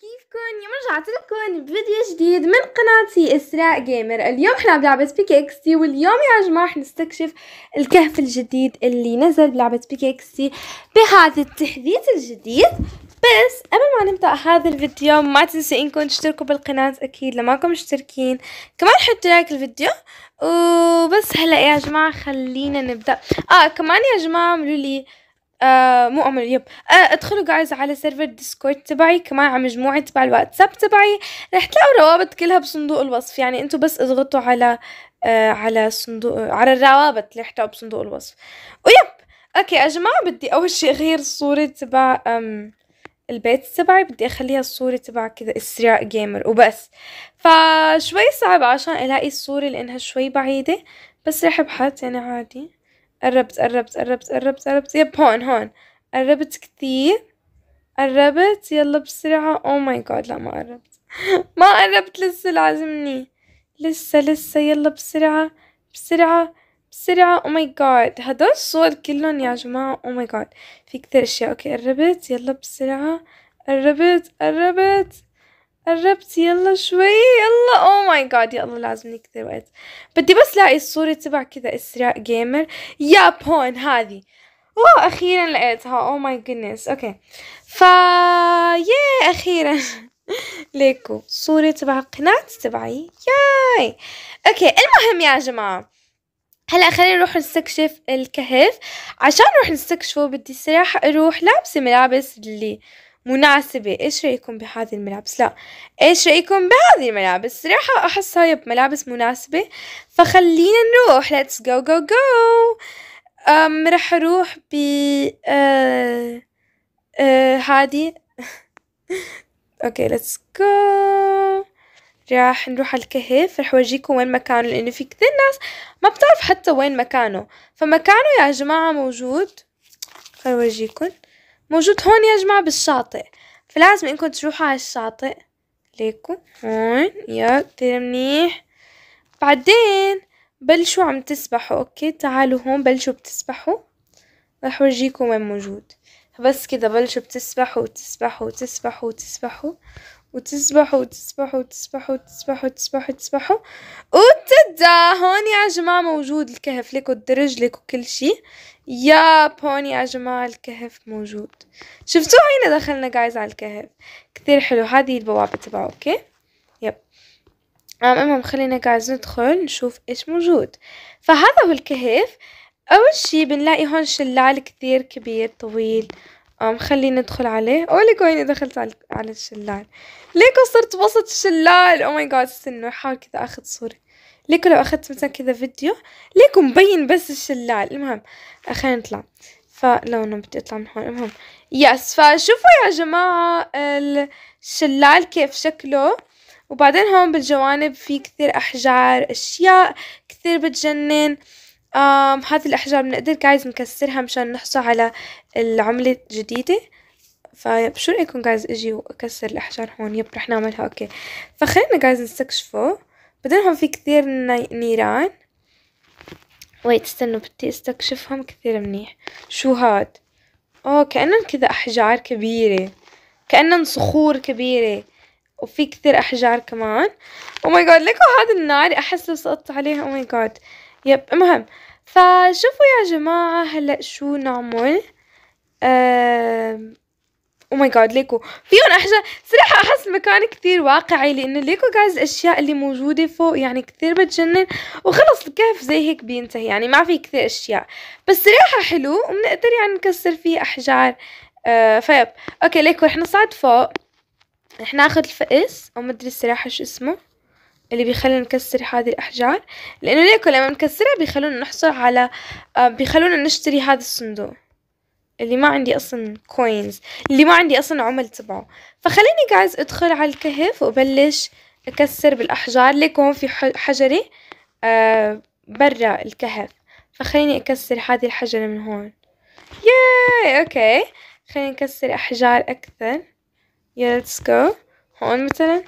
كيفكن يوم رجعت لكم بفيديو جديد من قناتي اسراء جيمر اليوم احنا بلعبة بيك اكس تي واليوم يا جماعة رح نستكشف الكهف الجديد اللي نزل بلعبة بيك اكس تي بهذا التحديث الجديد بس قبل ما نبدأ هذا الفيديو ما تنسوا انكم تشتركوا بالقناة اكيد لماكم مشتركين كمان حطوا لايك الفيديو وبس هلا يا جماعة خلينا نبدأ اه كمان يا جماعة اعملوا لي آه مو امر يب آه ادخلوا جايز على سيرفر ديسكورد تبعي كمان على مجموعه تبع الواتساب تبعي رح تلاقوا روابط كلها بصندوق الوصف يعني انتم بس اضغطوا على آه على صندوق على الروابط اللي رح تلاقوا بصندوق الوصف ويب اوكي يا جماعه بدي اول شيء اغير الصوره تبع أم البيت تبعي بدي اخليها الصورة تبع كذا اسرع جيمر وبس فشوي صعب عشان الاقي الصورة لانها شوي بعيدة بس رح ابحث يعني عادي قربت قربت قربت قربت قربت يب هون هون قربت كثير قربت يلا بسرعة او ماي جاد لا ما قربت ما قربت لسه لازمني لسه لسه يلا بسرعة بسرعة بسرعة او ماي جاد هدول الصور كلهم يا جماعة او ماي جاد في كثير اشياء اوكي قربت يلا بسرعة قربت قربت قربت يلا شوي يلا او ماي جاد يلا لازم نكثر وقت بدي بس لاقي الصورة تبع كذا اسراء جيمر يا بون هذه واو oh، اخيرا لقيتها او ماي جودنس اوكي فا يا اخيرا ليكو صورة تبع القناة تبعي ياي اوكي المهم يا جماعة هلا خلينا نروح نستكشف الكهف عشان نروح نستكشفه بدي صراحة اروح لابسة ملابس اللي مناسبة ايش رأيكم بهذه الملابس لا ايش رأيكم بهذه الملابس صراحة احس هاي ملابس مناسبة فخلينا نروح let's go go go أم رح اروح ب أه أه هادي اوكي let's go راح نروح على الكهف رح اورجيكم وين مكانه لانه في كثير ناس ما بتعرف حتى وين مكانه فمكانه يا جماعة موجود خل اورجيكم موجود هون يا جماعة بالشاطئ فلازم انكم تروحوا على الشاطئ ليكو هون يا كتير منيح بعدين بلشوا عم تسبحوا اوكي تعالوا هون بلشوا بتسبحوا رح ورجيكم وين موجود بس كده بلشوا بتسبحوا وتسبحوا وتسبحوا وتسبحوا وتسبحوا وتسبحوا وتسبحوا وتسبحوا وتسبحوا وتسبحوا وتدا هون يا جماعة موجود الكهف لك لك وكل شيء ياب هون يا جماعة الكهف موجود شفتوا هينا دخلنا جايز على الكهف كثير حلو هذه البوابة تبعه اوكي يب المهم خلينا جايز ندخل نشوف ايش موجود فهذا هو الكهف اول شي بنلاقي هون شلال كثير كبير طويل ام خليني ندخل عليه ولك ويني دخلت على الشلال ليكو صرت وسط الشلال او ماي جاد استنوا احاول كذا اخذ صورة ليكو لو اخذت مثلا كذا فيديو ليكو مبين بس الشلال المهم خلينا نطلع فلو انا بدي اطلع من هون المهم يس فشوفوا يا جماعة الشلال كيف شكله وبعدين هون بالجوانب في كثير احجار اشياء كثير بتجنن هذه الأحجار بنقدر جايز نكسرها مشان نحصل على العملة الجديدة فشو رأيكم جايز اجي واكسر الأحجار هون يب رح نعملها اوكي فخلينا جايز نستكشفه بعدين هون في كثير نيران ويت استنوا بدي استكشفهم كثير منيح شو هاد اوه كأنهم كذا أحجار كبيرة كأنهم صخور كبيرة وفي كثير أحجار كمان او ماي جاد ليكو هذا النار احس لو سقطت عليها او ماي جاد يب المهم, فشوفوا يا جماعة هلأ شو نعمل, او ماي جاد ليكو فيهم احجار صراحة احس مكان كثير واقعي لانه ليكو جايز الاشياء اللي موجودة فوق يعني كثير بتجنن وخلص الكهف زي هيك بينتهي يعني ما في كثير اشياء بس صراحة حلو وبنقدر يعني نكسر فيه احجار آه فيب اوكي ليكو رح نصعد فوق رح ناخذ الفقس او مدري الصراحة شو اسمه اللي بيخلينا نكسر هذه الأحجار لأنه ليكو لما نكسرها بيخلونا نحصل على آه، بيخلونا نشتري هذا الصندوق اللي ما عندي أصلا كوينز اللي ما عندي أصلا عمل تبعه فخليني جايز أدخل على الكهف وأبلش أكسر بالأحجار ليكو هون في حجري آه، برا الكهف فخليني أكسر هذه الحجرة من هون ياي أوكي خليني نكسر أحجار أكثر يا ليتس جو هون مثلا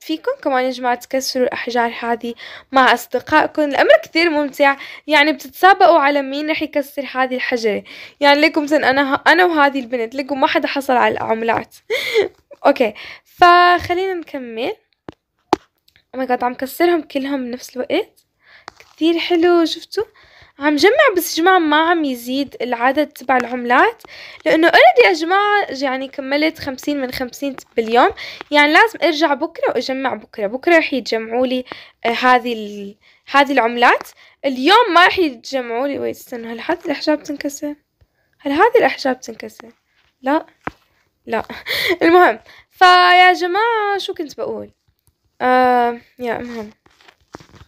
فيكم كمان يا جماعة تكسروا الأحجار هذه مع أصدقائكم الأمر كثير ممتع يعني بتتسابقوا على مين رح يكسر هذه الحجرة يعني لكم مثلا أنا أنا وهذه البنت لكم ما حدا حصل على العملات أوكي فخلينا نكمل أوه ماي جاد عم كسرهم كلهم بنفس الوقت كثير حلو شفتوا عم جمع بس جمع ما عم يزيد العدد تبع العملات لانه اوريدي يا جماعة يعني كملت خمسين من خمسين باليوم يعني لازم ارجع بكرة واجمع بكرة بكرة رح يتجمعوا لي آه، هذه ال... هذه العملات اليوم ما رح يتجمعوا لي ويت استنى هل هذه الاحجاب تنكسر هل هذه الاحجاب تنكسر لا لا المهم فيا جماعة شو كنت بقول آه يا المهم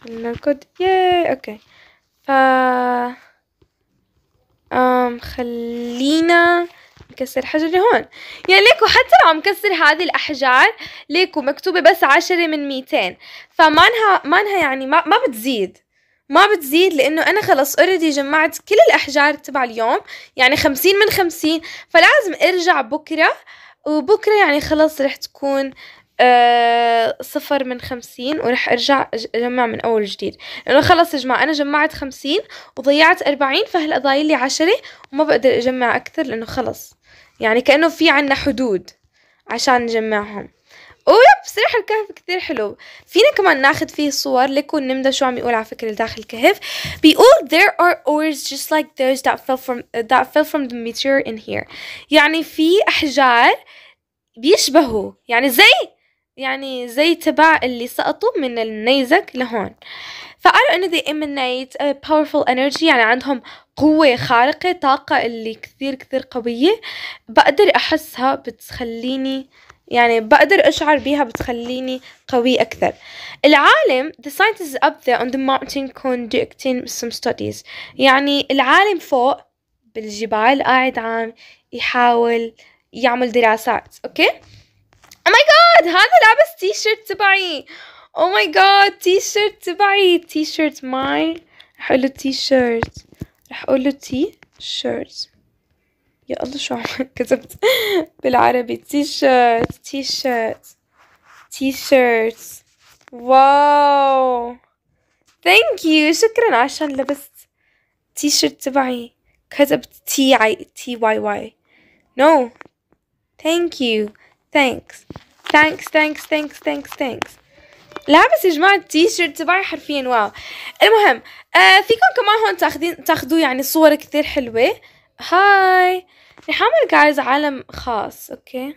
نركض ياي اوكي آه، آم خلينا نكسر حجر هون يعني ليكو حتى لو عم كسر هذه الأحجار ليكو مكتوبة بس عشرة من ميتين فمانها مانها يعني ما, ما بتزيد ما بتزيد لانه انا خلص اوريدي جمعت كل الاحجار تبع اليوم يعني خمسين من خمسين فلازم ارجع بكره وبكره يعني خلص رح تكون آه، صفر من خمسين ورح أرجع أجمع من أول جديد لأنه خلص يا جماعة أنا جمعت خمسين وضيعت أربعين فهلأ ضايل لي عشرة وما بقدر أجمع أكثر لأنه خلص يعني كأنه في عنا حدود عشان نجمعهم ويب صراحة الكهف كثير حلو فينا كمان ناخذ فيه صور لكون نمدى شو عم يقول على فكرة داخل الكهف بيقول there are ores just like those that fell from that fell from the meteor in here يعني في أحجار بيشبهوا يعني زي يعني زي تبع اللي سقطوا من النيزك لهون فقالوا انه they emanate a powerful energy يعني عندهم قوة خارقة طاقة اللي كثير كثير قوية بقدر احسها بتخليني يعني بقدر اشعر بيها بتخليني قوي اكثر العالم the scientists up there on the mountain conducting some studies يعني العالم فوق بالجبال قاعد عم يحاول يعمل دراسات اوكي okay? او ماي جاد هذا لابس تي شيرت تبعي او ماي جاد تي شيرت تبعي تي شيرت ماي رح اقول له تي شيرت رح اقول له تي شيرت يا الله شو عم كتبت بالعربي تي شيرت تي شيرت تي شيرت واو ثانك يو شكرا عشان لبست تي شيرت تبعي كتبت تي اي تي واي واي نو ثانك يو ثانكس ثانكس ثانكس ثانكس ثانكس ثانكس لابس يا جماعة التي شيرت تبعي حرفيا واو المهم آه فيكم كمان هون تاخذين تاخذوا يعني صور كثير حلوة هاي رح اعمل جايز عالم خاص اوكي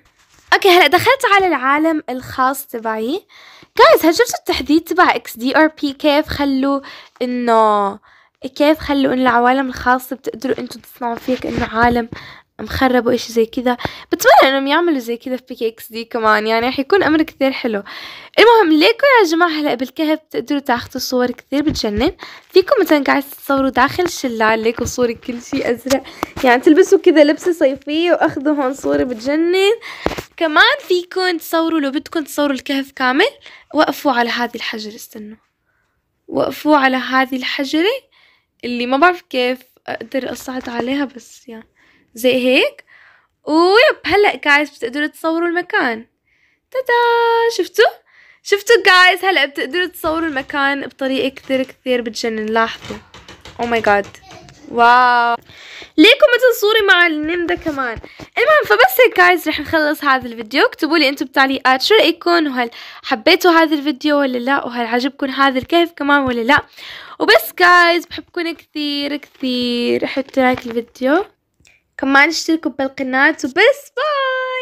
اوكي هلا دخلت على العالم الخاص تبعي جايز هل شفتوا التحديد تبع اكس دي ار بي كيف خلوا انه كيف خلوا انه العوالم الخاصة بتقدروا انتم تصنعوا فيك انه عالم مخرب وإشي زي كذا بتمنى انهم يعملوا زي كذا في بيكي اكس دي كمان يعني راح يكون امر كثير حلو المهم ليكم يا جماعة هلا بالكهف بتقدروا تاخذوا صور كثير بتجنن فيكم مثلا قاعد تصوروا داخل الشلال ليكم صورة كل شيء ازرق يعني تلبسوا كذا لبسة صيفية واخذوا هون صورة بتجنن كمان فيكم تصوروا لو بدكم تصوروا الكهف كامل وقفوا على هذه الحجرة استنوا وقفوا على هذه الحجرة اللي ما بعرف كيف اقدر اصعد عليها بس يعني زي هيك ويب هلا جايز بتقدروا تصوروا المكان تادا شفتوا شفتوا جايز هلا بتقدروا تصوروا المكان بطريقه كثير كثير بتجنن لاحظوا او ماي جاد واو ليكم مثل صوري مع النمدة كمان المهم فبس هيك جايز رح نخلص هذا الفيديو اكتبوا لي انتم بالتعليقات شو رايكم وهل حبيتوا هذا الفيديو ولا لا وهل عجبكم هذا الكهف كمان ولا لا وبس جايز بحبكم كثير كثير حطوا لايك الفيديو كمان اشتركوا بالقناة وبس باي